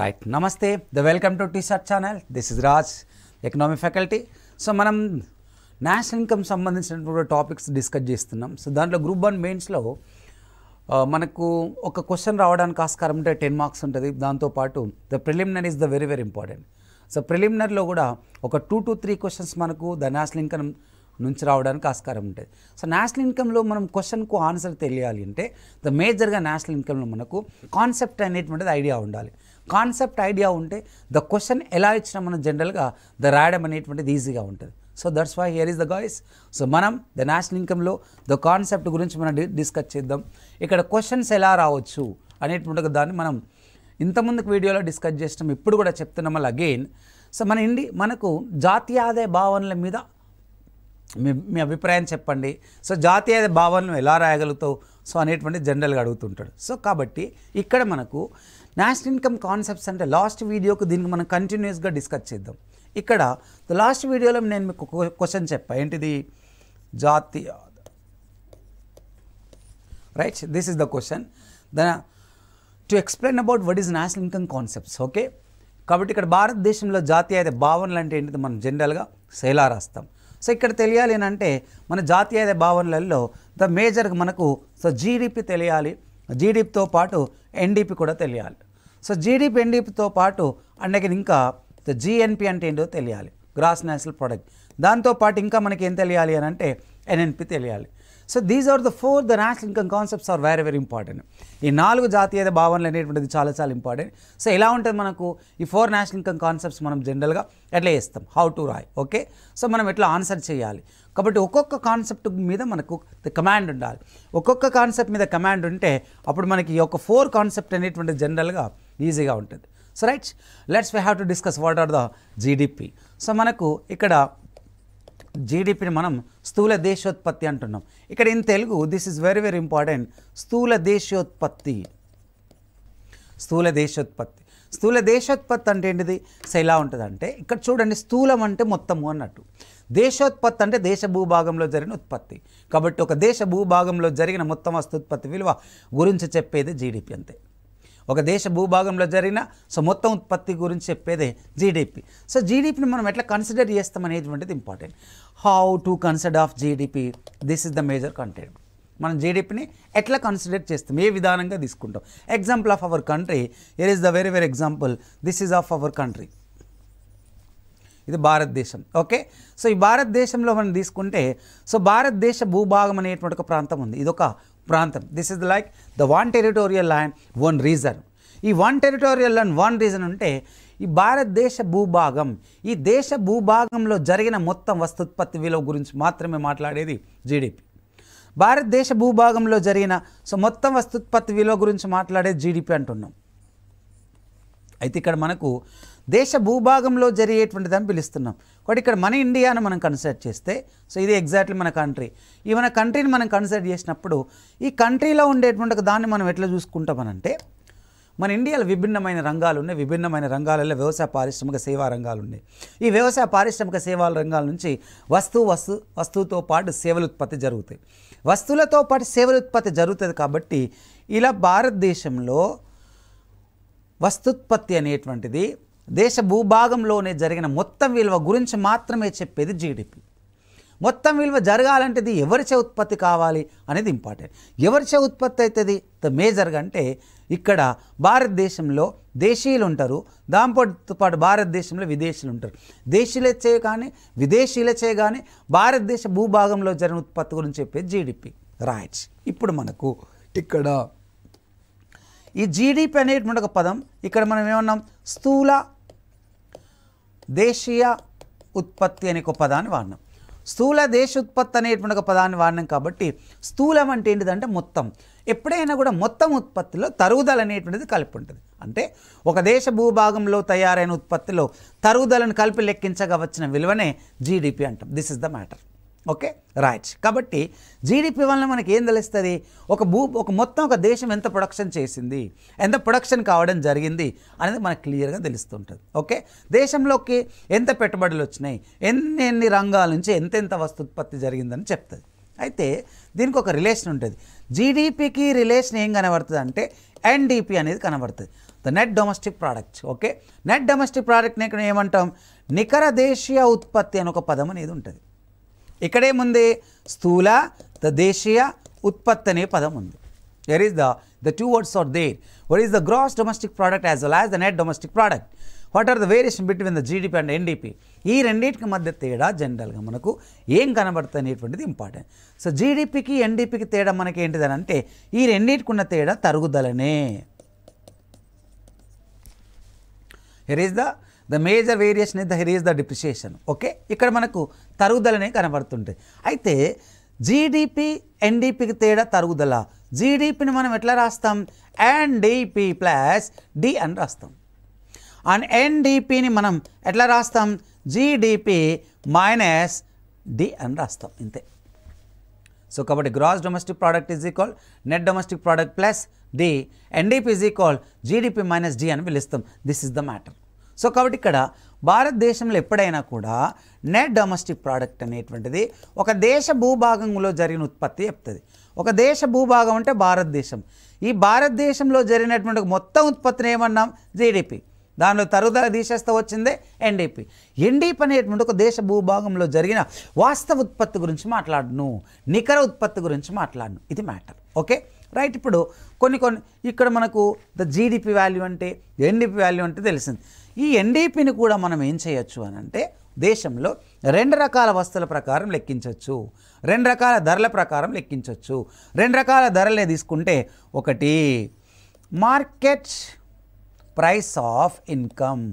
Right నమస్తే the welcome to టీసార్ట్ channel this is Raj economic faculty so మనం national income సంబంధించినటువంటి టాపిక్స్ డిస్కస్ చేస్తున్నాం సో దాంట్లో గ్రూప్ వన్ మెయిన్స్లో మనకు ఒక క్వశ్చన్ రావడానికి ఆస్కారం ఉంటే టెన్ మార్క్స్ ఉంటుంది దాంతోపాటు the preliminary is the very very important so ప్రిలిమినరీలో కూడా ఒక టూ టు త్రీ క్వశ్చన్స్ మనకు ద నేషనల్ ఇన్కమ్ నుంచి రావడానికి ఆస్కారం ఉంటుంది సో నేషనల్ ఇన్కంలో మనం క్వశ్చన్కు ఆన్సర్ తెలియాలి అంటే ద మేజర్గా నేషనల్ ఇన్కంలో మనకు కాన్సెప్ట్ అనేటువంటిది ఐడియా ఉండాలి కాన్సెప్ట్ ఐడియా ఉంటే ద క్వశ్చన్ ఎలా ఇచ్చినా మనం జనరల్గా ద రాయడం అనేటువంటిది ఈజీగా ఉంటుంది so that's why here is the guys so మనం ద నేషనల్ ఇన్కమ్లో ద కాన్సెప్ట్ గురించి మనం డిస్కస్ చేద్దాం ఇక్కడ క్వశ్చన్స్ ఎలా రావచ్చు అనేటువంటి దాన్ని మనం ఇంతకుముందుకు వీడియోలో డిస్కస్ చేసినాం ఇప్పుడు కూడా చెప్తున్నాం మళ్ళీ అగైన్ సో మన ఇండి మనకు జాతీయ ఆదాయ భావనల మీద మీ మీ అభిప్రాయం చెప్పండి సో జాతీయ భావనలు ఎలా రాయగలుగుతావు సో అనేటువంటి జనరల్గా అడుగుతుంటాడు సో కాబట్టి ఇక్కడ మనకు నేషనల్ ఇన్కమ్ కాన్సెప్ట్స్ అంటే లాస్ట్ వీడియోకు దీనికి మనం కంటిన్యూస్గా డిస్కస్ చేద్దాం ఇక్కడ లాస్ట్ వీడియోలో నేను మీకు క్వశ్చన్ చెప్పా ఏంటిది జాతీయ right this is the question the to explain about what is national income concepts okay కాబట్టి ఇక్కడ భారతదేశంలో జాతీయ భావనలు అంటే ఏంటిది మనం జనరల్గా శైలా రాస్తాం సో ఇక్కడ తెలియాలి అంటే మన జాతీయ భావనలలో ద మేజర్గా మనకు సో జీడిపి తెలియాలి జీడిపితో పాటు ఎన్డీపీ కూడా తెలియాలి సో జీడిపి ఎన్డీపీతో పాటు అన్నకి ఇంకా జిఎన్పి అంటే ఏంటో తెలియాలి గ్రాస్ నేషనల్ ప్రోడక్ట్ దాంతోపాటు ఇంకా మనకి ఏం తెలియాలి అని అంటే ఎన్ఎన్పి తెలియాలి so these are the four the national income concepts are very very important ఈ నాలుగు జాతీయత భావనలు అనేటువంటిది చాలా చాలా ఇంపార్టెంట్ సో ఎలా ఉంటుంది మనకు ఈ ఫోర్ నేషనల్ ఇన్కమ్ కాన్సెప్ట్స్ మనం జనరల్గా ఎట్లా వేస్తాం హౌ టు రాయ్ ఓకే సో మనం ఎట్లా ఆన్సర్ చేయాలి కాబట్టి ఒక్కొక్క కాన్సెప్ట్ మీద మనకు కమాండ్ ఉండాలి ఒక్కొక్క కాన్సెప్ట్ మీద కమాండ్ ఉంటే అప్పుడు మనకి ఈ యొక్క ఫోర్ కాన్సెప్ట్ అనేటువంటి జనరల్గా ఈజీగా ఉంటుంది so rights let's we have to discuss what are the GDP so మనకు ఇక్కడ జీడిపిని మనం స్థూల దేశోత్పత్తి అంటున్నాం ఇక్కడ in Telugu this is very very important స్థూల దేశోత్పత్తి స్థూల దేశోత్పత్తి స్థూల దేశోత్పత్తి అంటే ఏంటిది సో ఉంటుంది ఉంటుందంటే ఇక్కడ చూడండి స్థూలం అంటే మొత్తము అన్నట్టు దేశోత్పత్తి అంటే దేశ భూభాగంలో జరిగిన ఉత్పత్తి కాబట్టి ఒక దేశ భూభాగంలో జరిగిన మొత్తం వస్తు ఉత్పత్తి విలువ గురించి చెప్పేది జీడిపి అంతే ఒక దేశ భూభాగంలో జరిగిన సో మొత్తం ఉత్పత్తి గురించి చెప్పేదే జీడిపి సో జీడిపిని మనం ఎట్లా కన్సిడర్ చేస్తాం అనేటువంటిది important how to consider of GDP this is the major content మనం జీడిపిని ఎట్లా కన్సిడర్ చేస్తాం ఏ విధానంగా తీసుకుంటాం example of our country here is the very very example this is of our country ఇది భారతదేశం ఓకే సో ఈ భారతదేశంలో మనం తీసుకుంటే సో భారతదేశ భూభాగం అనేటువంటి ఒక ప్రాంతం ఉంది ఇది ఒక ప్రాంతం this is like the one territorial and one region ఈ one territorial and one region ఉంటే ఈ భారతదేశ భూభాగం ఈ దేశ భూభాగంలో జరిగిన మొత్తం వస్తుత్పత్తి విలువ గురించి మాత్రమే మాట్లాడేది జీడిపి భారతదేశ భూభాగంలో జరిగిన సో మొత్తం వస్తుత్పత్తి విలువ గురించి మాట్లాడేది జీడిపి అంటున్నాం అయితే ఇక్కడ మనకు దేశ భూభాగంలో జరిగేటువంటిదని పిలుస్తున్నాం కాబట్టి ఇక్కడ మన ఇండియాను మనం కన్సిడర్ చేస్తే సో ఇది ఎగ్జాక్ట్లీ మన కంట్రీ ఈ మన కంట్రీని మనం కన్సిడర్ చేసినప్పుడు ఈ కంట్రీలో ఉండేటువంటి దాన్ని మనం ఎట్లా చూసుకుంటామనంటే మన ఇండియాలో విభిన్నమైన రంగాలు ఉన్నాయి విభిన్నమైన రంగాలలో వ్యవసాయ పారిశ్రామిక సేవా రంగాలు ఉన్నాయి ఈ వ్యవసాయ పారిశ్రామిక సేవల రంగాల నుంచి వస్తువు వస్తు వస్తువుతో పాటు సేవల ఉత్పత్తి జరుగుతాయి వస్తువులతో పాటు సేవల ఉత్పత్తి జరుగుతుంది కాబట్టి ఇలా భారతదేశంలో వస్తుత్పత్తి అనేటువంటిది దేశ భూభాగంలోనే జరిగిన మొత్తం విలువ గురించి మాత్రమే చెప్పేది జీడిపి మొత్తం విలువ జరగాలంటే ఇది ఎవరిచే ఉత్పత్తి కావాలి అనేది ఇంపార్టెంట్ ఎవరిచే ఉత్పత్తి అవుతుంది ద మేజర్గా అంటే ఇక్కడ భారతదేశంలో దేశీయులు ఉంటారు దాంతో పాటు భారతదేశంలో విదేశీయులు ఉంటారు దేశీయులచ్చే కానీ విదేశీయులచ్చే కానీ భారతదేశ భూభాగంలో జరిగిన ఉత్పత్తి గురించి చెప్పేది జీడిపి రైట్స్ ఇప్పుడు మనకు ఇక్కడ ఈ జీడిపి అనేటువంటి ఒక పదం ఇక్కడ మనం ఏమన్నాం స్థూల దేశీయ ఉత్పత్తి అనే ఒక పదాన్ని వాడినాం స్థూల దేశ ఉత్పత్తి అనేటువంటి ఒక పదాన్ని వాడినాం కాబట్టి స్థూలం అంటే ఏంటిదంటే మొత్తం ఎప్పుడైనా కూడా మొత్తం ఉత్పత్తిలో తరుగుదల అనేటువంటిది కలిపి ఉంటుంది అంటే ఒక దేశ భూభాగంలో తయారైన ఉత్పత్తిలో తరుగుదలను కలిపి లెక్కించగా వచ్చిన విలువనే జీడిపి అంటాం this is the matter okay right కాబట్టి జీడిపి వలన మనకి ఏం తెలుస్తుంది ఒక భూ ఒక మొత్తం ఒక దేశం ఎంత ప్రొడక్షన్ చేసింది ఎంత ప్రొడక్షన్ కావడం జరిగింది అనేది మనకు క్లియర్గా తెలుస్తుంటుంది ఓకే దేశంలోకి ఎంత పెట్టుబడులు వచ్చినాయి ఎన్ని ఎన్ని రంగాల నుంచి ఎంతెంత వస్తుత్పత్తి జరిగిందని చెప్తుంది అయితే దీనికి ఒక రిలేషన్ ఉంటుంది జీడిపికి రిలేషన్ ఏం కనబడుతుంది అంటే ఎన్డిపి అనేది కనబడుతుంది the net domestic product okay net domestic product ఇక్కడ ఏమంటాం నికర దేశీయ ఉత్పత్తి అని ఒక పదం అనేది ఉంటుంది ఇక్కడే ముందే స్థూల ద దేశీయ ఉత్పత్తి అనే పదం ఉంది there is the the two words are there what is the gross domestic product as well as the net domestic product what are the variation between the GDP and NDP ఈ రెండింటికి మధ్య తేడా జనరల్గా మనకు ఏం కనబడుతుంది అనేటువంటిది ఇంపార్టెంట్ సో జీడిపికి ఎన్డీపీకి తేడా మనకి ఏంటిదని అంటే ఈ రెండింటికి ఉన్న తేడా తరుగుదలనే uh is the the major variation is the is the depreciation okay ఇక్కడ మనకు తరుగుదలనే కనబడుతుంటాయి అయితే జీడిపి ఎన్డీపీకి తేడా తరుగుదల జీడిపిని మనం ఎట్లా రాస్తాం ఎన్డీపీ ప్లస్ డి అని రాస్తాం అండ్ ఎన్డీపీని మనం ఎట్లా రాస్తాం జీడిపి మైనస్ డి అని రాస్తాం ఇంతే సో కాబట్టి gross domestic product is equal net domestic product plus D NDP is equal GDP minus D అని పిలుస్తాం this is the matter so కాబట్టి ఇక్కడ భారతదేశంలో ఎప్పుడైనా కూడా నెట్ డొమెస్టిక్ ప్రోడక్ట్ అనేటువంటిది ఒక దేశ భూభాగంలో జరిగిన ఉత్పత్తి చెప్తుంది ఒక దేశ భూభాగం అంటే భారతదేశం ఈ భారతదేశంలో జరిగినటువంటి మొత్తం ఉత్పత్తిని ఏమన్నాం జీడిపి దానిలో తరుగుదల తీసేస్తా వచ్చిందే ఎన్డీపీ ఎన్డీపీ అనేటువంటి ఒక దేశ భూభాగంలో జరిగిన వాస్తవ ఉత్పత్తి గురించి మాట్లాడను నికర ఉత్పత్తి గురించి మాట్లాడను ఇది మ్యాటర్ ఓకే రైట్ ఇప్పుడు కొన్ని కొన్ని ఇక్కడ మనకు ద జీడిపి వాల్యూ అంటే ఎన్డీపీ వాల్యూ అంటే తెలిసింది ఈ ఎన్డీపీని కూడా మనం ఏం చేయొచ్చు అని అంటే దేశంలో రెండు రకాల వస్తువుల ప్రకారం లెక్కించవచ్చు రెండు రకాల ధరల ప్రకారం లెక్కించవచ్చు రెండు రకాల ధరలే తీసుకుంటే ఒకటి మార్కెట్ ప్రైస్ ఆఫ్ ఇన్కమ్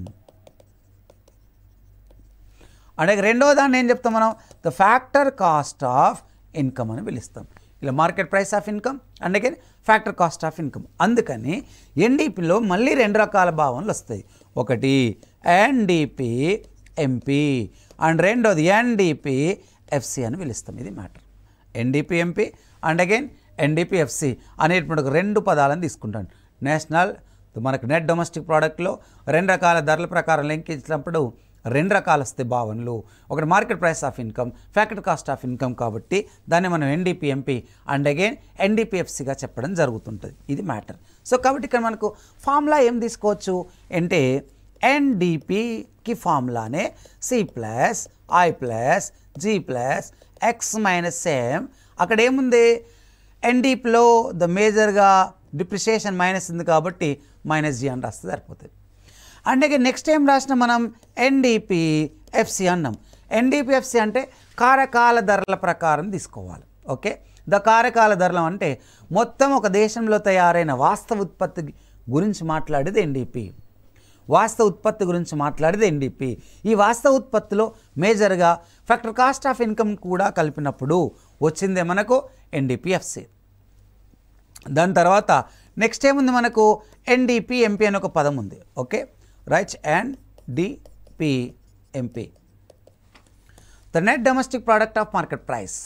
అంటే రెండో దాన్ని ఏం చెప్తాం మనం the factor cost of income అని పిలుస్తాం ఇలా market price of income and again factor cost of income అందుకని ఎన్డీపీలో మళ్ళీ రెండు రకాల భావనలు వస్తాయి ఒకటి ఎన్డీపీ ఎంపీ అండ్ రెండోది ఎన్డీపీ ఎఫ్సి అని పిలుస్తాం ఇది matter NDP MP and again NDP FC అనేటువంటి ఒక రెండు పదాలను తీసుకుంటాను నేషనల్ మనకు నెట్ డొమెస్టిక్ ప్రోడక్ట్లో రెండు రకాల ధరల ప్రకారం లెంకించినప్పుడు రెండు రకాల స్థిభావనలు ఒకటి market price of income factory cost of income కాబట్టి దాన్ని మనం ఎంపీ అండ్ అగైన్ ఎన్డీపీఎఫ్సీగా చెప్పడం జరుగుతుంటుంది ఇది మ్యాటర్ సో కాబట్టి ఇక్కడ మనకు ఫార్ములా ఏం తీసుకోవచ్చు అంటే ఎన్డీపీకి ఫార్ములానే C plus I plus G plus X minus same అక్కడ ఏముంది ఎన్డీపీలో ద మేజర్గా డిప్రిషియేషన్ మైనస్ ఉంది కాబట్టి మైనస్ జీ అని రాస్తే సరిపోతుంది అంటే నెక్స్ట్ ఏం రాసిన మనం ఎన్డీపీ ఎఫ్సి అన్నాం ఎన్డీపీఎఫ్సి అంటే కారకాల ధరల ప్రకారం తీసుకోవాలి ఓకే ద కారకాల ధరలం అంటే మొత్తం ఒక దేశంలో తయారైన వాస్తవ ఉత్పత్తి గురించి మాట్లాడేది ఎన్డీపీ వాస్తవ ఉత్పత్తి గురించి మాట్లాడేది ఎన్డీపీ ఈ వాస్తవ ఉత్పత్తిలో మేజర్గా ఫ్యాక్టర్ కాస్ట్ ఆఫ్ ఇన్కమ్ కూడా కలిపినప్పుడు వచ్చిందే మనకు ఎన్డీపీఎఫ్సి దాని తర్వాత నెక్స్ట్ ఏముంది మనకు ఎన్డీపీ ఎంపీ అని ఒక పదం ఉంది okay Raj and DPMP. The net domestic product of market price.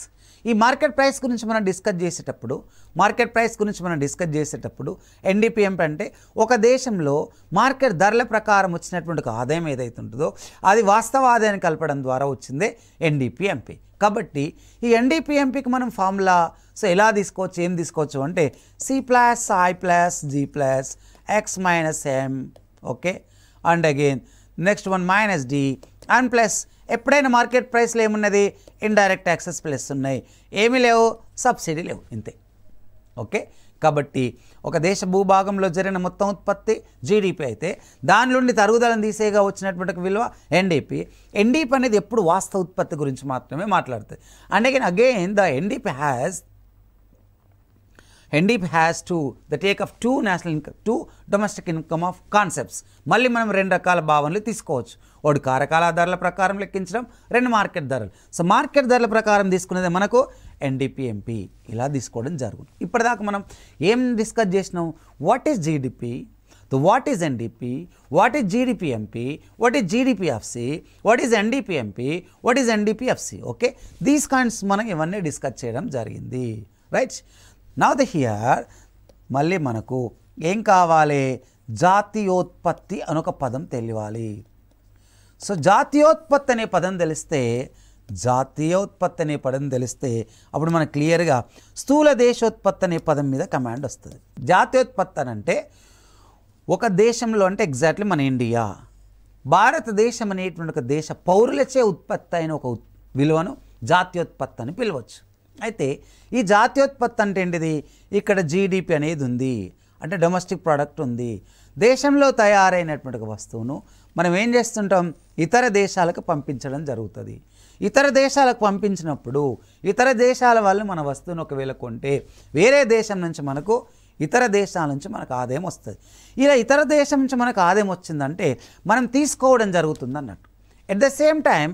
ఈ మార్కెట్ ప్రైస్ గురించి మనం డిస్కస్ చేసేటప్పుడు మార్కెట్ ప్రైస్ గురించి మనం డిస్కస్ చేసేటప్పుడు ఎన్డీపీఎంపి అంటే ఒక దేశంలో మార్కెట్ ధరల ప్రకారం వచ్చినటువంటి ఆదాయం ఏదైతే ఉంటుందో అది వాస్తవ ఆదాయాన్ని కలపడం ద్వారా వచ్చిందే ఎన్డీపీఎంపీ కాబట్టి ఈ ఎన్డీపీఎంపీకి మనం ఫార్ములా సో ఎలా తీసుకోవచ్చు ఏం తీసుకోవచ్చు అంటే C plus I plus G plus X minus M okay and again next one minus D and plus ఎప్పుడైనా మార్కెట్ ప్రైస్లో ఏమున్నది ఇండైరెక్ట్ యాక్సెస్ ప్లస్ ఉన్నాయి ఏమీ లేవు సబ్సిడీ లేవు ఇంతే ఓకే కాబట్టి ఒక దేశ భూభాగంలో జరిగిన మొత్తం ఉత్పత్తి జీడిపి అయితే దాని నుండి తరుగుదలను తీసేగా వచ్చినటువంటి విలువ ఎన్డీపీ ఎన్డీపీ అనేది ఎప్పుడు వాస్తవ ఉత్పత్తి గురించి మాత్రమే మాట్లాడుతుంది and again again the NDP has NDP has to the take off to national income to domestic income of concepts మళ్ళీ మనం రెండు రకాల భావనలు తీసుకోవచ్చు ఒకటి కారకాల ధరల ప్రకారం లెక్కించడం రెండు మార్కెట్ ధరలు సో మార్కెట్ ధరల ప్రకారం తీసుకునేది మనకు ఎన్డీపీఎంపీ ఇలా తీసుకోవడం జరుగుతుంది ఇప్పటిదాకా మనం ఏం డిస్కస్ చేసినాం what is GDP what is GDP NDP? What is GDP FC what is NDP MP what is NDP FC okay these points మనం ఇవన్నీ డిస్కస్ చేయడం జరిగింది రైట్ నౌ ద హియర్ మళ్ళీ మనకు ఏం కావాలి జాతీయోత్పత్తి అని ఒక పదం తెలియాలి సో జాతీయోత్పత్తి అనే పదం తెలిస్తే జాతీయోత్పత్తి అనే పదం తెలిస్తే అప్పుడు మనకు క్లియర్గా స్థూల దేశోత్పత్తి అనే పదం మీద కమాండ్ వస్తుంది జాతీయోత్పత్తి అని అంటే ఒక దేశంలో అంటే ఎగ్జాక్ట్లీ మన ఇండియా భారతదేశం అనేటువంటి ఒక దేశ పౌరులచే ఉత్పత్తి అయిన ఒక విలువను జాతీయోత్పత్తి అని పిలవచ్చు అయితే ఈ జాతీయోత్పత్తి అంటే ఏంటిది ఇక్కడ జీడిపి అనేది ఉంది అంటే డొమెస్టిక్ ప్రోడక్ట్ ఉంది దేశంలో తయారైనటువంటి వస్తువును మనం ఏం చేస్తుంటాం ఇతర దేశాలకు పంపించడం జరుగుతుంది ఇతర దేశాలకు పంపించినప్పుడు ఇతర దేశాల వాళ్ళు మన వస్తువును ఒకవేళ కొంటే వేరే దేశం నుంచి మనకు ఇతర దేశాల నుంచి మనకు ఆదాయం వస్తుంది ఇలా ఇతర దేశం నుంచి మనకు ఆదాయం వచ్చిందంటే మనం తీసుకోవడం జరుగుతుంది అన్నట్టు ఎట్ ద సేమ్ టైం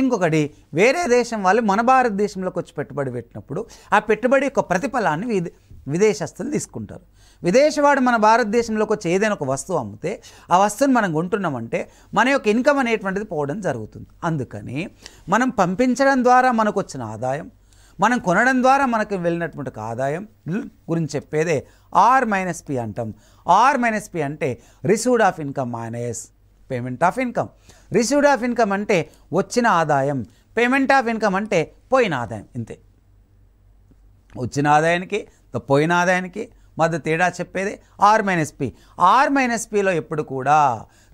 ఇంకొకటి వేరే దేశం వాళ్ళు మన భారతదేశంలోకి వచ్చి పెట్టుబడి పెట్టినప్పుడు ఆ పెట్టుబడి యొక్క ప్రతిఫలాన్ని విదే విదేశస్తులు తీసుకుంటారు విదేశవాడు మన భారతదేశంలోకి వచ్చి ఏదైనా ఒక వస్తువు అమ్మితే ఆ వస్తువుని మనం కొంటున్నామంటే మన యొక్క ఇన్కమ్ అనేటువంటిది పోవడం జరుగుతుంది అందుకని మనం పంపించడం ద్వారా మనకు వచ్చిన ఆదాయం మనం కొనడం ద్వారా మనకు వెళ్ళినటువంటి ఆదాయం గురించి చెప్పేదే ఆర్ మైనస్ పి అంటాం ఆర్ మైనస్ పి అంటే received of income minus payment of income received of income అంటే వచ్చిన ఆదాయం పేమెంట్ ఆఫ్ ఇన్కమ్ అంటే పోయిన ఆదాయం ఇంతే వచ్చిన ఆదాయానికి పోయిన ఆదాయానికి మధ్య తేడా చెప్పేది R minus P R minus పిలో ఎప్పుడు కూడా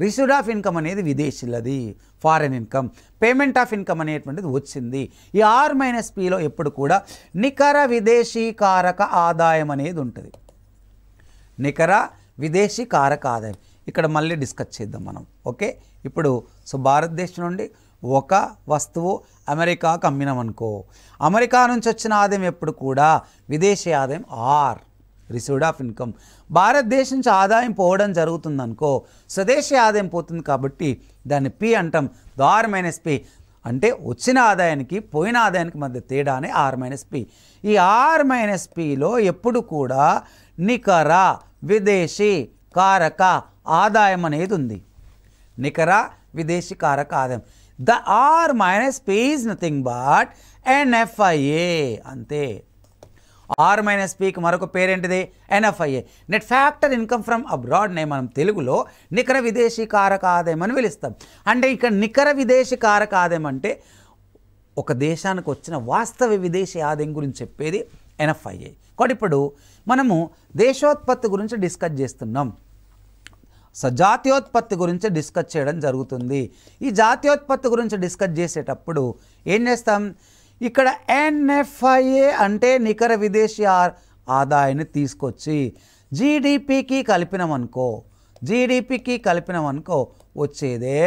రిసీవ్డ్ ఆఫ్ ఇన్కమ్ అనేది విదేశీలది foreign income payment of income అనేటువంటిది వచ్చింది ఈ ఆర్ మైనస్ పిలో ఎప్పుడు కూడా నికర విదేశీ కారక ఆదాయం అనేది ఉంటుంది నికర విదేశీ కారక ఆదాయం ఇక్కడ మళ్ళీ డిస్కస్ చేద్దాం మనం ఓకే ఇప్పుడు సో భారతదేశం నుండి ఒక వస్తువు అమెరికాకు అమ్మినామనుకో అమెరికా నుంచి వచ్చిన ఆదాయం ఎప్పుడు కూడా విదేశీ ఆదాయం ఆర్ రిసీవ్డ్ ఆఫ్ ఇన్కమ్ భారతదేశం నుంచి ఆదాయం పోవడం జరుగుతుందనుకో స్వదేశీ ఆదాయం పోతుంది కాబట్టి దాన్ని పి అంటాం ఆర్ మైనస్ పి అంటే వచ్చిన ఆదాయానికి పోయిన ఆదాయానికి మధ్య తేడానే ఆర్ మైనస్ పి ఈ ఆర్ మైనస్ పిలో ఎప్పుడు కూడా నికర విదేశీ కారక ఆదాయం అనేది ఉంది నికర విదేశీ కారక ఆదాయం the R minus P is nothing but NFIA అంతే ఆర్ మైనస్ పీకి మరొక పేరేంటిది NFIA net factor income from అబ్రాడ్నే మనం తెలుగులో నికర విదేశీ కారక ఆదాయం అని పిలుస్తాం అంటే ఇక్కడ నికర విదేశీ కారక ఆదాయం అంటే ఒక దేశానికి వచ్చిన వాస్తవ విదేశీ ఆదాయం గురించి చెప్పేది ఎన్ఎఫ్ఐఏ కాబట్టి ఇప్పుడు మనము దేశోత్పత్తి గురించి డిస్కస్ చేస్తున్నాం జాతీయోత్పత్తి గురించి డిస్కస్ చేయడం జరుగుతుంది ఈ జాతీయోత్పత్తి గురించి డిస్కస్ చేసేటప్పుడు ఏం చేస్తాం ఇక్కడ ఎన్ఎఫ్ఐఏ అంటే నికర విదేశీ ఆదాయాన్ని తీసుకొచ్చి జీడిపికి కలిపినామనుకో జీడిపికి కలిపినామనుకో వచ్చేదే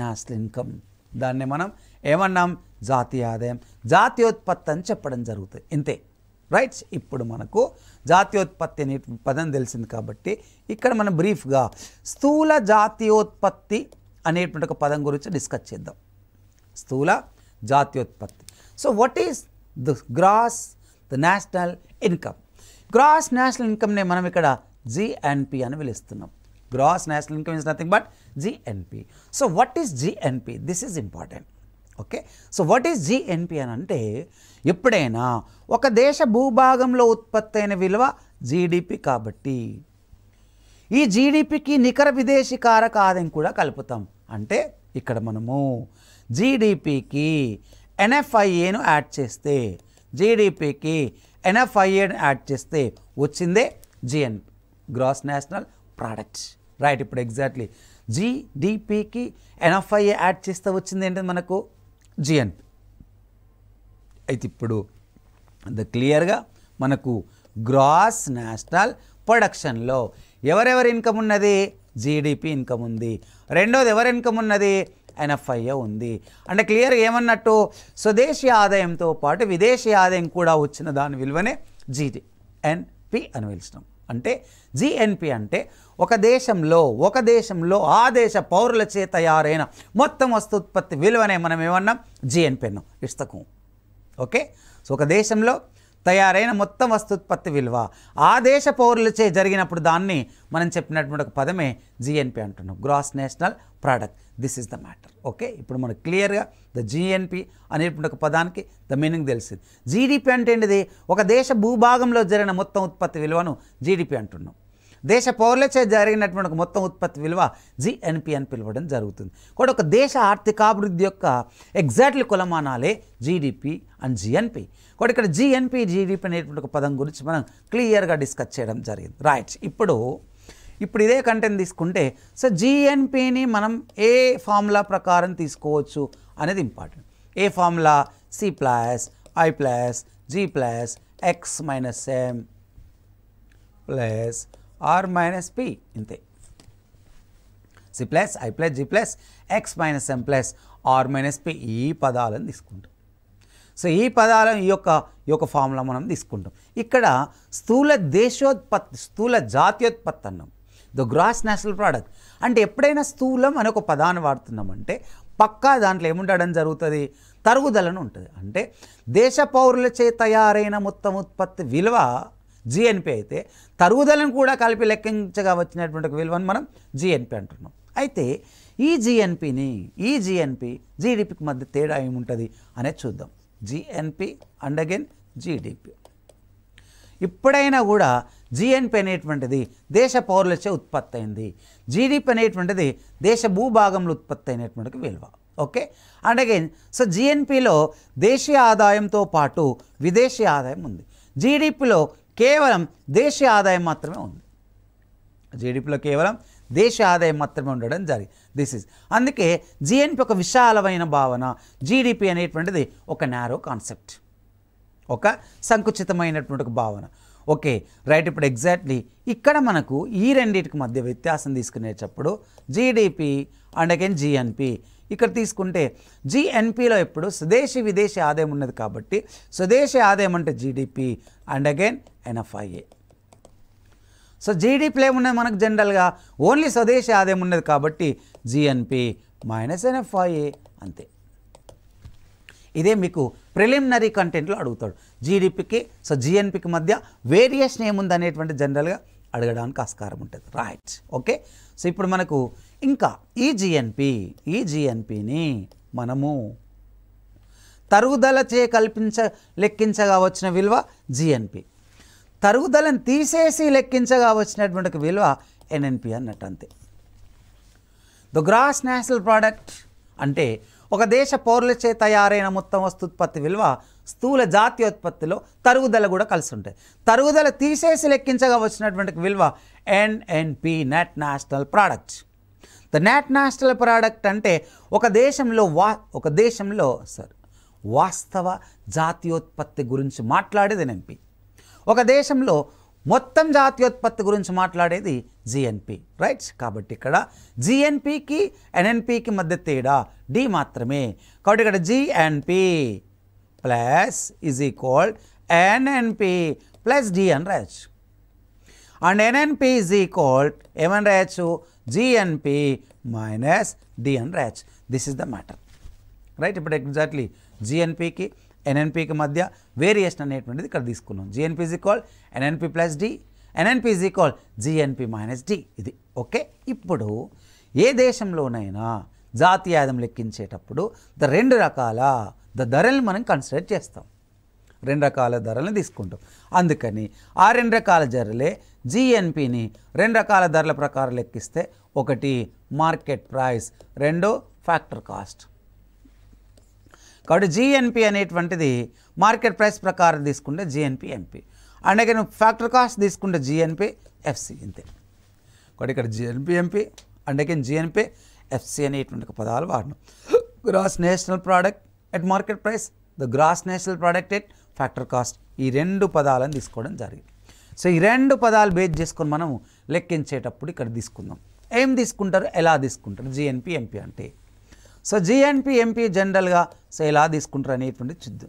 నేషనల్ ఇన్కమ్ దాన్ని మనం ఏమన్నాం జాతీయ ఆదాయం జాతీయోత్పత్తి అని చెప్పడం జరుగుతుంది ఇంతే రైట్స్ ఇప్పుడు మనకు జాతీయోత్పత్తి అనే పదం తెలిసింది కాబట్టి ఇక్కడ మనం బ్రీఫ్గా స్థూల జాతీయోత్పత్తి అనేటువంటి ఒక పదం గురించి డిస్కస్ చేద్దాం స్థూల జాతీయోత్పత్తి so what is the gross the national income gross national ఇన్కమ్నే మనం ఇక్కడ జిఎన్పి అని పిలుస్తున్నాం gross national income is nothing but GNP so what is GNP this is important okay so what is GNP అని అంటే ఎప్పుడైనా ఒక దేశ భూభాగంలో ఉత్పత్తి అయిన విలువ జీడిపి కాబట్టి ఈ జీడిపికి నికర విదేశీ కారక ఆదాయం కూడా కలుపుతాం అంటే ఇక్కడ మనము జీడిపికి ఎన్ఎఫ్ఐఏను యాడ్ చేస్తే జీడిపికి ఎన్ఎఫ్ఐఏను యాడ్ చేస్తే వచ్చిందే GNP gross national product right ఇప్పుడు ఎగ్జాక్ట్లీ జీడిపికి ఎన్ఎఫ్ఐఏ యాడ్ చేస్తే వచ్చింది ఏంటంటే మనకు జిఎన్పి అయితే ఇప్పుడు అంత క్లియర్గా మనకు గ్రాస్ నేషనల్ ప్రొడక్షన్లో ఎవరెవరి ఇన్కమ్ ఉన్నది జీడిపి ఇన్కమ్ ఉంది రెండోది ఎవరి ఇన్కమ్ ఉన్నది ఎన్ఎఫ్ఐఏ ఉంది అంటే క్లియర్గా ఏమన్నట్టు స్వదేశీ ఆదాయంతో పాటు విదేశీ ఆదాయం కూడా వచ్చిన దాని విలువనే జీడి ఎన్పి అని పిలిచినాం అంటే జిఎన్పి అంటే ఒక దేశంలో ఒక దేశంలో ఆ దేశ పౌరుల చేత తయారైన మొత్తం వస్తుత్పత్తి విలువనే మనం ఏమన్నాం జిఎన్పి అన్నాం ఇస్తకం ఓకే సో ఒక దేశంలో తయారైన మొత్తం వస్తుత్పత్తి విలువ ఆ దేశ పౌరులచే జరిగినప్పుడు దాన్ని మనం చెప్పినటువంటి ఒక పదమే జిఎన్పి అంటున్నాం gross national product this is the matter okay ఇప్పుడు మనకు క్లియర్గా ద జిఎన్పి అనేటువంటి ఒక పదానికి ద మీనింగ్ తెలిసింది జీడిపి అంటే ఏంటిది ఒక దేశ భూభాగంలో జరిగిన మొత్తం ఉత్పత్తి విలువను జీడిపి అంటున్నాం దేశ పౌరులచే జరిగినటువంటి మొత్తం ఉత్పత్తి విలువ జిఎన్పి అని పిలవడం జరుగుతుంది కూడా ఒక దేశ ఆర్థికాభివృద్ధి యొక్క ఎగ్జాక్ట్లీ కులమానాలే జీడిపి అండ్ జిఎన్పి కూడా ఇక్కడ జిఎన్పి జీడిపి అనేటువంటి ఒక పదం గురించి మనం క్లియర్గా డిస్కస్ చేయడం జరిగింది రైట్ ఇప్పుడు ఇప్పుడు ఇదే కంటెంట్ తీసుకుంటే సో జిఎన్పిని మనం ఏ ఫార్ములా ప్రకారం తీసుకోవచ్చు అనేది ఇంపార్టెంట్ ఏ formula C plus I plus G plus X minus M plus R minus P ఇంతే C plus I plus G plus X minus M plus R minus P ఈ పదాలను తీసుకుంటాం సో ఈ పదాలను ఈ యొక్క ఈ యొక్క ఫార్ములా మనం తీసుకుంటాం ఇక్కడ స్థూల దేశోత్పత్తి స్థూల జాతీయోత్పత్తి అన్నాం ద గ్రాస్ నేషనల్ ప్రోడక్ట్ అంటే ఎప్పుడైనా స్థూలం అని ఒక పదాన్ని వాడుతున్నామంటే పక్కా దాంట్లో ఏముండడం జరుగుతుంది తరుగుదలను ఉంటుంది అంటే దేశ పౌరులచే తయారైన మొత్తం ఉత్పత్తి విలువ జిఎన్పి అయితే తరుగుదలను కూడా కలిపి లెక్కించగా వచ్చినటువంటి ఒక విలువను మనం జిఎన్పి అంటున్నాం అయితే ఈ జిఎన్పిని ఈ జిఎన్పి జీడిపికి మధ్య తేడా ఏముంటుంది అనేది చూద్దాం జిఎన్పి అండ్ అగైన్ జీడిపి ఇప్పుడైనా కూడా జిఎన్పి అనేటువంటిది దేశ పౌరులచే ఉత్పత్తి అయింది జీడిపి అనేటువంటిది దేశ భూభాగంలో ఉత్పత్తి అయినటువంటి విలువ ఓకే అండ్ అగైన్ సో జిఎన్పిలో దేశీయ ఆదాయంతో పాటు విదేశీ ఆదాయం ఉంది జీడిపిలో కేవలం దేశీయ ఆదాయం మాత్రమే ఉంది జీడిపిలో కేవలం దేశ ఆదాయం మాత్రమే ఉండడం జరిగింది దిస్ ఇస్ అందుకే జిఎన్పి ఒక విశాలమైన భావన జీడిపి అనేటువంటిది ఒక నేరో కాన్సెప్ట్ ఒక సంకుచితమైనటువంటి భావన ఓకే రైట్ ఇప్పుడు ఎగ్జాక్ట్లీ ఇక్కడ మనకు ఈ రెండింటికి మధ్య వ్యత్యాసం తీసుకునేటప్పుడు జీడిపి అండ్ అగైన్ జిఎన్పి ఇక్కడ తీసుకుంటే జిఎన్పిలో ఎప్పుడు స్వదేశీ విదేశీ ఆదాయం ఉన్నది కాబట్టి స్వదేశీ ఆదాయం అంటే GDP and again NFIA so జీడిపిలో ఏమున్నది మనకు జనరల్గా ఓన్లీ స్వదేశీ ఆదాయం ఉన్నది కాబట్టి జిఎన్పి మైనస్ ఎన్ఎఫ్ఐఏ అంతే ఇదే మీకు ప్రిలిమినరీ కంటెంట్లో అడుగుతాడు జీడిపికి సో జిఎన్పికి మధ్య వేరియేషన్ ఏముంది అనేటువంటి జనరల్గా అడగడానికి ఆస్కారం ఉంటుంది రైట్ ఓకే సో ఇప్పుడు మనకు ఇంకా ఈ జిఎన్పి ఈ జిఎన్పిని మనము తరుగుదల చే కల్పించ లెక్కించగా వచ్చిన విలువ జిఎన్పి తరుగుదలను తీసేసి లెక్కించగా వచ్చినటువంటి విలువ ఎన్ఎన్పి అన్నట్టు అంతే ద గ్రాస్ నేషనల్ ప్రోడక్ట్ అంటే ఒక దేశ పౌరులచే తయారైన మొత్తం వస్తుత్పత్తి విలువ స్థూల జాతీయోత్పత్తిలో తరుగుదల కూడా కలిసి ఉంటాయి తరుగుదల తీసేసి లెక్కించగా వచ్చినటువంటి విలువ NNP net national product the net national product అంటే ఒక దేశంలో వా ఒక దేశంలో సార్ వాస్తవ జాతీయోత్పత్తి గురించి మాట్లాడేది ఎన్ఎన్పి ఒక దేశంలో మొత్తం జాతీయోత్పత్తి గురించి మాట్లాడేది జిఎన్పి రైట్ కాబట్టి ఇక్కడ జిఎన్పికి ఎన్ఎన్పికి మధ్య తేడా డి మాత్రమే కాబట్టి ఇక్కడ GNP plus is equal NNP plus D అని రాయచ్చు అండ్ ఎన్ఎన్పి ఈజ్ ఈక్వల్ ఏమని రాయచ్చు జిఎన్పి మైనస్ డి అని రాయచ్చు this is the matter right ఇప్పుడు ఎగ్జాక్ట్లీ జిఎన్పికి ఎన్ఎన్పికి మధ్య వేరియేషన్ అనేటువంటిది ఇక్కడ తీసుకున్నాం GNP is equal NNP plus D NNP is equal GNP minus D ఇది ఓకే ఇప్పుడు ఏ దేశంలోనైనా జాతీయాదం లెక్కించేటప్పుడు ద రెండు రకాల ద ధరల్ని మనం కన్సిడర్ చేస్తాం రెండు రకాల ధరలను తీసుకుంటాం అందుకని ఆ రెండు రకాల ధరలే జిఎన్పిని రెండు రకాల ధరల ప్రకారం లెక్కిస్తే ఒకటి మార్కెట్ ప్రైస్ రెండో ఫ్యాక్టర్ కాస్ట్ కాబట్టి జిఎన్పి అనేటువంటిది మార్కెట్ ప్రైస్ ప్రకారం తీసుకుంటే జిఎన్పి ఎంపి అలాగే నువ్వు ఫ్యాక్టర్ కాస్ట్ తీసుకుంటే జిఎన్పి ఎఫ్సి ఇంతే కాబట్టి ఇక్కడ జిఎన్పి ఎంపీ అండకే జిఎన్పి ఎఫ్సి అనేటువంటి పదాలు వాడడం gross national product at market price the gross national product at factor cost ఈ రెండు పదాలను తీసుకోవడం జరిగింది సో ఈ రెండు పదాలు బేస్ చేసుకొని మనం లెక్కించేటప్పుడు ఇక్కడ తీసుకుందాం ఏం తీసుకుంటారు ఎలా తీసుకుంటారు జిఎన్పి ఎంపీ అంటే సో జిఎన్పి ఎంపీ జనరల్గా సో ఎలా తీసుకుంటారు అనేటువంటి చిద్దు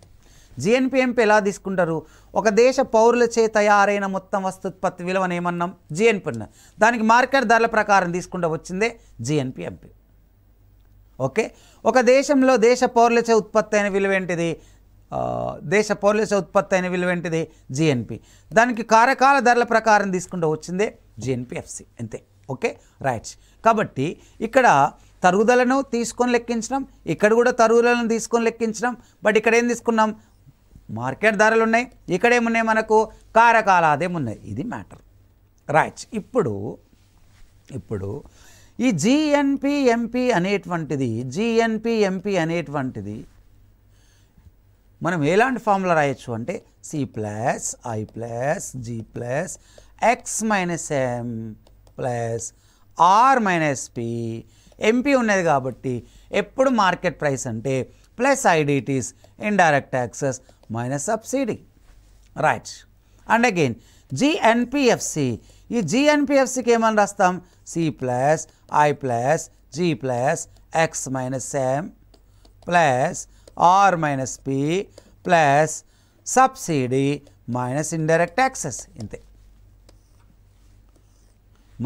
జిఎన్పి ఎంపీ ఎలా తీసుకుంటారు ఒక దేశ పౌరులచే తయారైన మొత్తం వస్తుత్పత్తి విలువను ఏమన్నాం జిఎన్పి దానికి మార్కెట్ ధరల ప్రకారం తీసుకుంటూ వచ్చిందే జిఎన్పి ఎంపీ ఓకే ఒక దేశంలో దేశ పౌరులచే ఉత్పత్తి అయిన విలువ ఏంటిది దేశ పౌరులచే ఉత్పత్తి అయిన విలువ ఏంటిది జిఎన్పి దానికి కారకాల ధరల ప్రకారం తీసుకుంటూ వచ్చిందే జిఎన్పిఎఫ్సి అంతే ఓకే రైట్స్ కాబట్టి ఇక్కడ తరుగుదలను తీసుకొని లెక్కించడం ఇక్కడ కూడా తరుగుదలను తీసుకొని లెక్కించడం బట్ ఇక్కడ ఏం తీసుకున్నాం మార్కెట్ ధరలు ఉన్నాయి ఇక్కడేమున్నాయి మనకు కారకాల అదేమున్నాయి ఉన్నాయి ఇది మ్యాటర్ రైట్ ఇప్పుడు ఇప్పుడు ఈ జిఎన్పి ఎంపీ అనేటువంటిది జిఎన్పి ఎంపీ అనేటువంటిది మనం ఎలాంటి ఫార్ములా రాయొచ్చు అంటే C plus I plus G plus X minus M plus R minus P MP ఉన్నది కాబట్టి ఎప్పుడు మార్కెట్ ప్రైస్ అంటే plus IDTs indirect taxes minus subsidy right and again GNP FC ఈ జిఎన్పిఎఫ్సికి ఏమని రాస్తాం C plus I plus G plus X minus M plus R minus P plus subsidy minus indirect taxes ఇంతే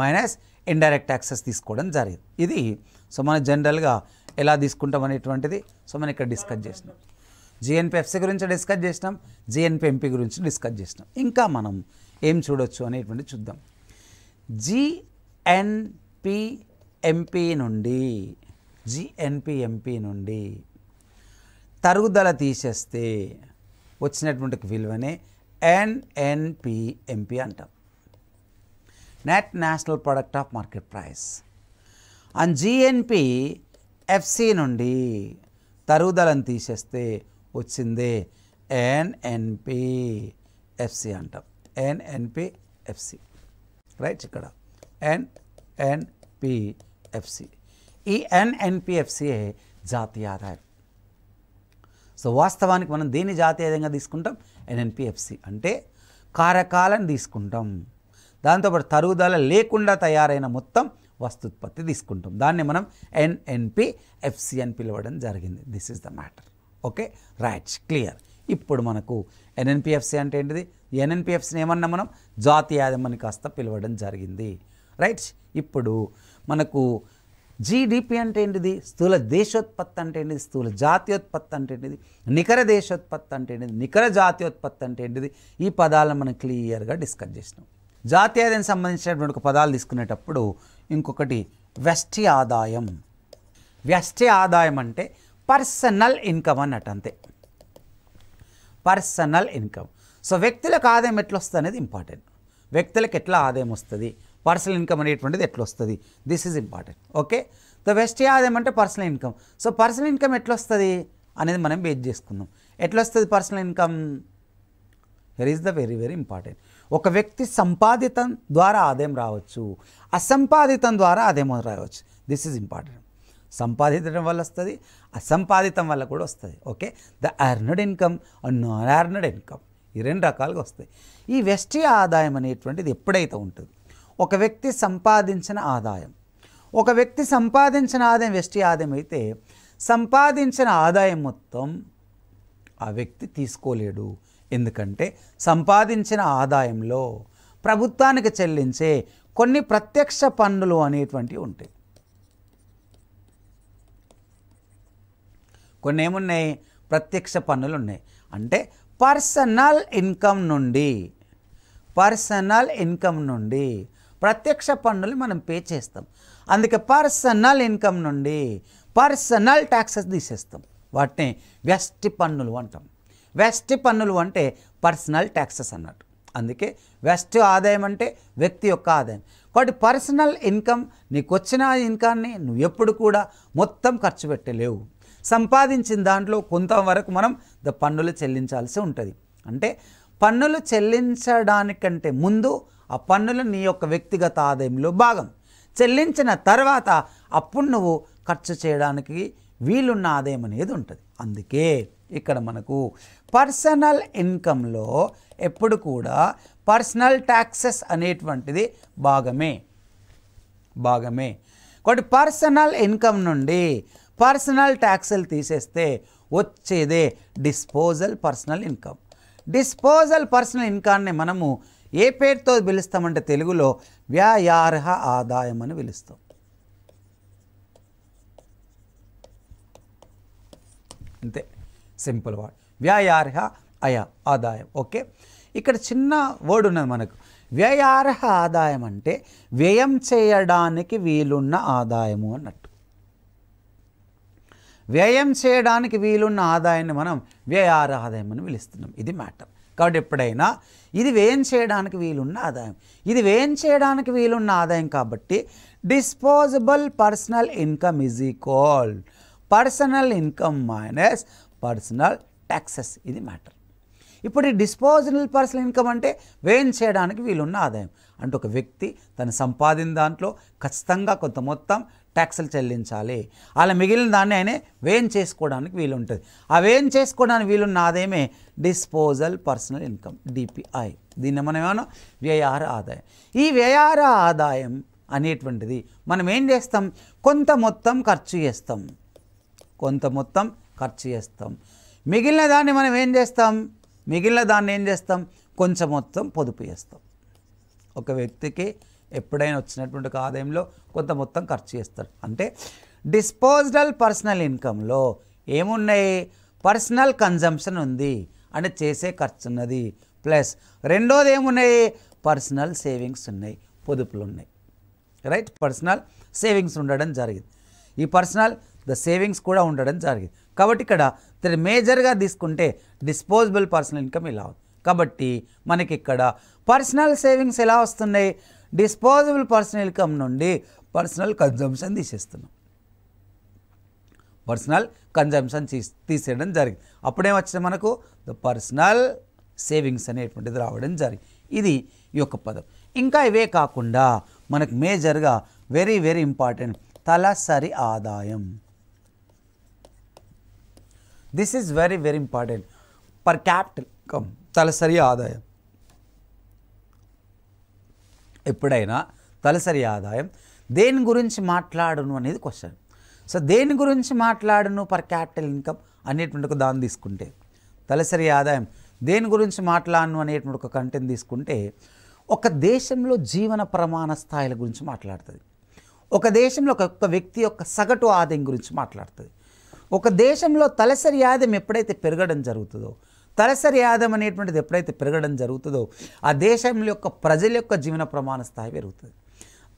minus indirect access తీసుకోవడం జరిగింది ఇది so మనం జనరల్గా ఎలా తీసుకుంటాం అనేటువంటిది సో మనం ఇక్కడ డిస్కస్ చేసినాం జిఎన్పిఎఫ్సి గురించి డిస్కస్ చేసినాం ఎంపీ గురించి డిస్కస్ చేసినాం ఇంకా మనం ఏం చూడొచ్చు అనేటువంటి చూద్దాం ఎంపీ నుండి ఎంపీ నుండి తరుగుదల తీసేస్తే వచ్చినటువంటి విలువనే ఎన్ఎన్పిఎంపీ అంటాం net national product of market price and GNP FC నుండి తరుగుదలను తీసేస్తే వచ్చిందే ఎన్ఎన్పి ఎఫ్సి అంటాం ఎన్ఎన్పి ఎఫ్సి రైట్ ఇక్కడ ఎన్ఎన్పి ఎఫ్సి ఈ ఎన్ఎన్పి ఎఫ్సిఏ జాతీయ ఆదాయం సో వాస్తవానికి మనం దీన్ని జాతీయంగా తీసుకుంటాం ఎన్ఎన్పిఎఫ్సి అంటే కారకాలను తీసుకుంటాం దాంతోపాటు తరుగుదల లేకుండా తయారైన మొత్తం వస్తుత్పత్తి తీసుకుంటాం దాన్ని మనం ఎన్ఎన్పి ఎఫ్సి అని పిలవడం జరిగింది this is the matter okay rights clear ఇప్పుడు మనకు ఎన్ఎన్పిఎఫ్సి అంటే ఏంటిది ఎన్ఎన్పిఎఫ్సిని ఏమన్నా మనం జాతీయ యాదమ్మని కాస్త పిలవడం జరిగింది రైట్స్ ఇప్పుడు మనకు జీడిపి అంటే ఏంటిది స్థూల దేశోత్పత్తి అంటే ఏంటిది స్థూల జాతీయోత్పత్తి అంటే ఏంటిది నికర దేశోత్పత్తి అంటే ఏంటిది నికర జాతీయోత్పత్తి అంటే ఏంటిది ఈ పదాలను మనం క్లియర్గా డిస్కస్ చేసినాం జాతీయాదానికి సంబంధించినటువంటి పదాలు తీసుకునేటప్పుడు ఇంకొకటి వ్యష్టి ఆదాయం వ్యష్టి ఆదాయం అంటే పర్సనల్ ఇన్కమ్ అన్నట్టు అంతే పర్సనల్ ఇన్కమ్ సో వ్యక్తులకు ఆదాయం ఎట్లా వస్తుంది అనేది ఇంపార్టెంట్ వ్యక్తులకు ఎట్లా ఆదాయం వస్తుంది పర్సనల్ ఇన్కమ్ అనేటువంటిది ఎట్లా వస్తుంది this is important okay the west ఆదాయం అంటే personal income so personal income ఎట్లా వస్తుంది అనేది మనం బేస్ చేసుకుందాం ఎట్లా వస్తుంది personal income here is the very very important ఒక వ్యక్తి సంపాదితం ద్వారా ఆదాయం రావచ్చు అసంపాదితం ద్వారా ఆదాయం రావచ్చు దిస్ ఈజ్ ఇంపార్టెంట్ సంపాదించడం వల్ల వస్తుంది అసంపాదితం వల్ల కూడా వస్తుంది okay the earned income non earned income ఈ రెండు రకాలుగా వస్తాయి ఈ వెస్టి ఆదాయం అనేటువంటిది ఎప్పుడైతే ఉంటుంది ఒక వ్యక్తి సంపాదించిన ఆదాయం ఒక వ్యక్తి సంపాదించిన ఆదాయం వెస్టి ఆదాయం అయితే సంపాదించిన ఆదాయం మొత్తం ఆ వ్యక్తి తీసుకోలేడు ఎందుకంటే సంపాదించిన ఆదాయంలో ప్రభుత్వానికి చెల్లించే కొన్ని ప్రత్యక్ష పన్నులు అనేటువంటివి ఉంటాయి కొన్ని ఏమున్నాయి ప్రత్యక్ష పన్నులు ఉన్నాయి అంటే పర్సనల్ ఇన్కమ్ నుండి పర్సనల్ ఇన్కమ్ నుండి ప్రత్యక్ష పన్నులు మనం పే చేస్తాం అందుకే పర్సనల్ ఇన్కమ్ నుండి పర్సనల్ ట్యాక్సెస్ తీసేస్తాం వాటిని వ్యష్టి పన్నులు అంటాం వెస్ట్ పన్నులు అంటే పర్సనల్ ట్యాక్సెస్ అన్నట్టు అందుకే వెస్ట్ ఆదాయం అంటే వ్యక్తి యొక్క ఆదాయం కాబట్టి పర్సనల్ ఇన్కమ్ నీకు వచ్చిన ఇన్కాన్ని నువ్వు ఎప్పుడు కూడా మొత్తం ఖర్చు పెట్టలేవు సంపాదించిన దాంట్లో కొంతవరకు మనం ద పన్నులు చెల్లించాల్సి ఉంటుంది అంటే పన్నులు చెల్లించడానికంటే ముందు ఆ పన్నులు నీ యొక్క వ్యక్తిగత ఆదాయంలో భాగం చెల్లించిన తర్వాత అప్పుడు నువ్వు ఖర్చు చేయడానికి వీలున్న ఆదాయం అనేది ఉంటుంది అందుకే ఇక్కడ మనకు పర్సనల్ ఇన్కంలో ఎప్పుడు కూడా పర్సనల్ ట్యాక్సెస్ అనేటువంటిది భాగమే భాగమే కాబట్టి పర్సనల్ ఇన్కమ్ నుండి పర్సనల్ ట్యాక్సులు తీసేస్తే వచ్చేదే disposal personal income disposal personal ఇన్కాన్ని మనము ఏ పేరుతో పిలుస్తామంటే తెలుగులో వ్యాయార్హ ఆదాయం అని పిలుస్తాం అంతే సింపుల్ వర్డ్ వ్యాయార్హ అయ ఆదాయం ఓకే ఇక్కడ చిన్న వర్డ్ ఉన్నది మనకు వ్యయార్హ ఆదాయం అంటే వ్యయం చేయడానికి వీలున్న ఆదాయము అన్నట్టు వ్యయం చేయడానికి వీలున్న ఆదాయాన్ని మనం వ్యయార ఆదాయం అని పిలుస్తున్నాం ఇది మ్యాటర్ కాబట్టి ఎప్పుడైనా ఇది వ్యయం చేయడానికి వీలున్న ఆదాయం ఇది వ్యయం చేయడానికి వీలున్న ఆదాయం కాబట్టి disposable personal income is equal personal income minus personal taxes ఇది మ్యాటర్ ఇప్పుడు ఈ డిస్పోజబుల్ పర్సనల్ ఇన్కమ్ అంటే వేన్ చేయడానికి వీలున్న ఆదాయం అంటే ఒక వ్యక్తి తను సంపాదిన దాంట్లో ఖచ్చితంగా కొంత మొత్తం ట్యాక్సులు చెల్లించాలి అలా మిగిలిన దాన్ని ఆయన వేన్ చేసుకోవడానికి వీలుంటుంది ఆ వేన్ చేసుకోవడానికి వీలున్న ఆదాయమే డిస్పోజల్ పర్సనల్ ఇన్కమ్ డిపిఐ దీన్ని మనం ఏమన్నా వ్యయార ఆదాయం ఈ వ్యయార ఆదాయం అనేటువంటిది మనం ఏం చేస్తాం కొంత మొత్తం ఖర్చు చేస్తాం కొంత మొత్తం ఖర్చు చేస్తాం మిగిలిన దాన్ని మనం ఏం చేస్తాం మిగిలిన దాన్ని ఏం చేస్తాం కొంచెం మొత్తం పొదుపు చేస్తాం ఒక వ్యక్తికి ఎప్పుడైనా వచ్చినటువంటి ఆదాయంలో కొంత మొత్తం ఖర్చు చేస్తాడు అంటే డిస్పోజల్ పర్సనల్ ఇన్కంలో ఏమున్నాయి పర్సనల్ కన్జంప్షన్ ఉంది అంటే చేసే ఖర్చు ఉన్నది ప్లస్ రెండోది ఏమున్నాయి పర్సనల్ సేవింగ్స్ ఉన్నాయి పొదుపులు ఉన్నాయి రైట్ పర్సనల్ సేవింగ్స్ ఉండడం జరిగింది ఈ పర్సనల్ ద సేవింగ్స్ కూడా ఉండడం జరిగింది కాబట్టి ఇక్కడ మేజర్గా తీసుకుంటే డిస్పోజబుల్ పర్సనల్ ఇన్కమ్ ఇలా ఉంది కాబట్టి మనకి ఇక్కడ పర్సనల్ సేవింగ్స్ ఎలా వస్తున్నాయి డిస్పోజబుల్ పర్సనల్ ఇన్కమ్ నుండి పర్సనల్ కన్జంప్షన్ తీసేస్తున్నాం పర్సనల్ కన్జంప్షన్ తీసేయడం జరిగింది అప్పుడేం వచ్చింది మనకు ద పర్సనల్ సేవింగ్స్ అనేటువంటిది రావడం జరిగింది ఇది ఈ యొక్క పదం ఇంకా ఇవే కాకుండా మనకు మేజర్గా వెరీ వెరీ ఇంపార్టెంట్ తలసరి ఆదాయం this is very very important per capital income తలసరి ఆదాయం ఎప్పుడైనా తలసరి ఆదాయం దేని గురించి మాట్లాడును అనేది క్వశ్చన్ సో దేని గురించి మాట్లాడును పర్ క్యాపిటల్ ఇన్కమ్ అనేటువంటి ఒక దాన్ని తీసుకుంటే తలసరి ఆదాయం దేని గురించి మాట్లాడను అనేటువంటి ఒక కంటెంట్ తీసుకుంటే ఒక దేశంలో జీవన ప్రమాణ స్థాయిల గురించి మాట్లాడుతుంది ఒక దేశంలో ఒక వ్యక్తి యొక్క సగటు ఆదాయం గురించి మాట్లాడుతుంది ఒక దేశంలో తలసరి యాదం ఎప్పుడైతే పెరగడం జరుగుతుందో తలసరి యాదం అనేటువంటిది ఎప్పుడైతే పెరగడం జరుగుతుందో ఆ దేశం యొక్క ప్రజల యొక్క జీవన ప్రమాణ స్థాయి పెరుగుతుంది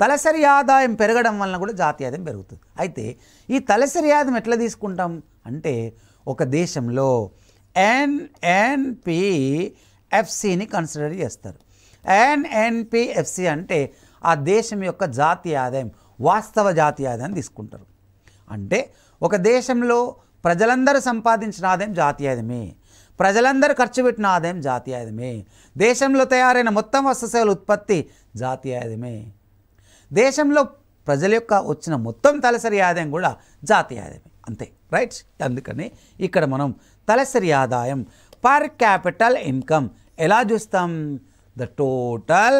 తలసరి ఆదాయం పెరగడం వలన కూడా జాతీయ ఆదాయం పెరుగుతుంది అయితే ఈ తలసరి ఆదాయం ఎట్లా తీసుకుంటాం అంటే ఒక దేశంలో ఎన్ఎన్పిఎఫ్సిని కన్సిడర్ చేస్తారు ఎన్ఎన్పిఎఫ్సి అంటే ఆ దేశం యొక్క జాతీయ ఆదాయం వాస్తవ జాతీయ ఆదాయం తీసుకుంటారు అంటే ఒక దేశంలో ప్రజలందరూ సంపాదించిన ఆదాయం జాతీయాదమే ప్రజలందరూ ఖర్చు పెట్టిన ఆదాయం జాతీయాదమే దేశంలో తయారైన మొత్తం వస్తు సేవల ఉత్పత్తి జాతీయాదమే దేశంలో ప్రజల యొక్క వచ్చిన మొత్తం తలసరి ఆదాయం కూడా జాతీయాదమే అంతే రైట్ అందుకని ఇక్కడ మనం తలసరి ఆదాయం పర్ క్యాపిటల్ ఇన్కమ్ ఎలా చూస్తాం the total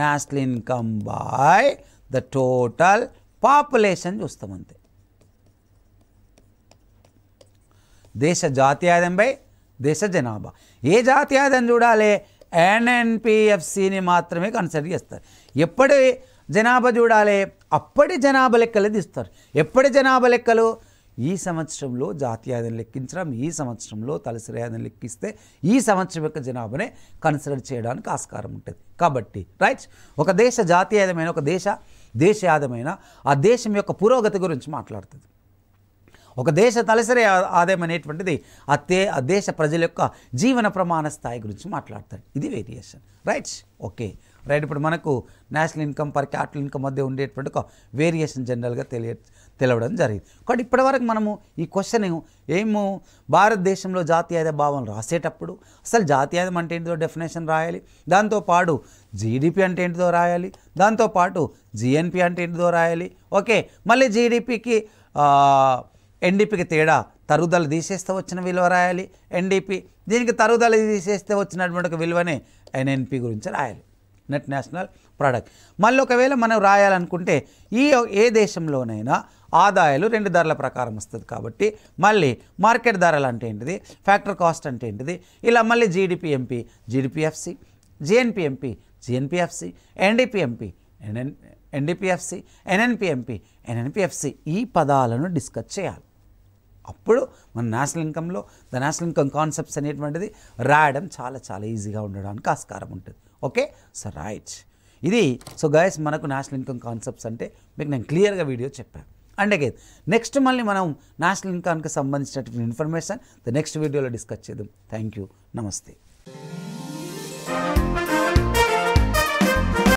national income by the total population చూస్తాం అంతే దేశ జాతీయాదంపై దేశ జనాభా ఏ జాతీయాదం చూడాలి ఎన్ఎన్పిఎఫ్సిని మాత్రమే కన్సిడర్ చేస్తారు ఎప్పటి జనాభా చూడాలి అప్పటి జనాభా లెక్కలు తీస్తారు ఎప్పటి జనాభా లెక్కలు ఈ సంవత్సరంలో జాతీయాదం లెక్కించడం ఈ సంవత్సరంలో తలసరియాదం లెక్కిస్తే ఈ సంవత్సరం యొక్క జనాభానే కన్సిడర్ చేయడానికి ఆస్కారం ఉంటుంది కాబట్టి రైట్ ఒక దేశ జాతీయాదమైన ఒక దేశ దేశయాదమైన ఆ దేశం యొక్క పురోగతి గురించి మాట్లాడుతుంది ఒక దేశ తలసరి ఆదాయం అనేటువంటిది ఆ ఆ దేశ ప్రజల యొక్క జీవన ప్రమాణ స్థాయి గురించి మాట్లాడతాడు ఇది వేరియేషన్ రైట్స్ ఓకే రైట్ ఇప్పుడు మనకు national income per capital income మధ్య ఉండేటువంటి ఒక వేరియేషన్ జనరల్గా తెలియ తెలవడం జరిగింది కాబట్టి ఇప్పటివరకు మనము ఈ క్వశ్చన్ ఏమో భారతదేశంలో జాతీయాద భావం రాసేటప్పుడు అసలు జాతీయాదం అంటే ఏంటిదో డెఫినేషన్ రాయాలి దాంతోపాటు జీడిపి అంటే ఏంటిదో రాయాలి దాంతోపాటు జిఎన్పి అంటే ఏంటిదో రాయాలి ఓకే మళ్ళీ జీడిపికి ఎన్డీపీకి తేడా తరుగుదల తీసేస్తే వచ్చిన విలువ రాయాలి ఎన్డీపీ దీనికి తరుగుదల తీసేస్తే వచ్చినటువంటి ఒక విలువనే ఎన్ఎన్పి గురించి రాయాలి నెట్ నేషనల్ ప్రోడక్ట్ మళ్ళీ ఒకవేళ మనం రాయాలనుకుంటే ఈ ఏ దేశంలోనైనా ఆదాయాలు రెండు ధరల ప్రకారం వస్తుంది కాబట్టి మళ్ళీ మార్కెట్ ధరలు అంటే ఏంటిది ఫ్యాక్టర్ కాస్ట్ అంటే ఏంటిది ఇలా మళ్ళీ MP GDP FC GNP MP GNP FC MP NN NDP FC NNP MP NNP FC ఈ పదాలను డిస్కస్ చేయాలి అప్పుడు మన నేషనల్ ఇన్కంలో ద నేషనల్ ఇన్కమ్ కాన్సెప్ట్స్ అనేటువంటిది రాయడం చాలా చాలా ఈజీగా ఉండడానికి ఆస్కారం ఉంటుంది ఓకే సో రైట్ ఇది సో గైస్ మనకు నేషనల్ ఇన్కమ్ కాన్సెప్ట్స్ అంటే మీకు నేను క్లియర్గా వీడియో చెప్పాను అండ్ అగైన్ నెక్స్ట్ మళ్ళీ మనం నేషనల్ ఇన్కమ్కి సంబంధించినటువంటి ఇన్ఫర్మేషన్ ద నెక్స్ట్ వీడియోలో డిస్కస్ చేద్దాం థ్యాంక్ యూ నమస్తే